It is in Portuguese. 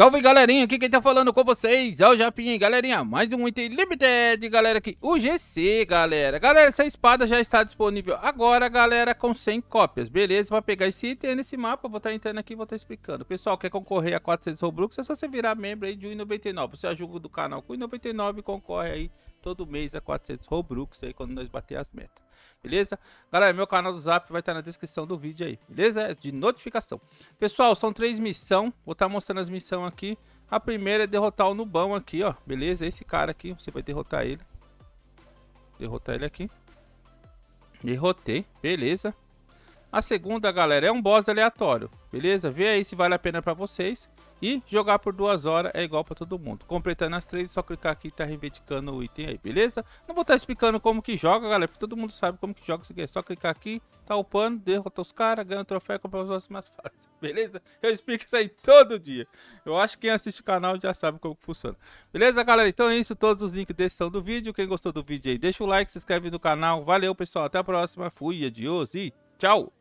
Salve galerinha, aqui quem tá falando com vocês é o Japim, galerinha, mais um item limited, galera, aqui, o GC, galera. Galera, essa espada já está disponível agora, galera, com 100 cópias, beleza? Pra pegar esse item nesse mapa, vou estar tá entrando aqui e vou estar tá explicando. Pessoal, quer concorrer a 400 Robux, é só você virar membro aí de 1,99, você ajuda do canal com 1,99 e concorre aí todo mês a 400 Robux aí quando nós bater as metas. Beleza? Galera, meu canal do Zap vai estar na descrição do vídeo aí, beleza? É de notificação. Pessoal, são três missões. Vou estar tá mostrando as missões aqui. A primeira é derrotar o Nubão aqui, ó. Beleza? Esse cara aqui, você vai derrotar ele. Derrotar ele aqui. Derrotei, beleza? A segunda, galera, é um boss aleatório, beleza? Vê aí se vale a pena pra vocês. E jogar por duas horas é igual para todo mundo. Completando as três, é só clicar aqui e tá reivindicando o item aí, beleza? Não vou estar tá explicando como que joga, galera, porque todo mundo sabe como que joga isso aqui. É só clicar aqui, tá upando, derrota os caras, ganha o troféu compra as próximas fases, beleza? Eu explico isso aí todo dia. Eu acho que quem assiste o canal já sabe como que funciona. Beleza, galera? Então é isso, todos os links desse são do vídeo. Quem gostou do vídeo aí, deixa o like, se inscreve no canal. Valeu, pessoal, até a próxima. Fui, adiós e tchau!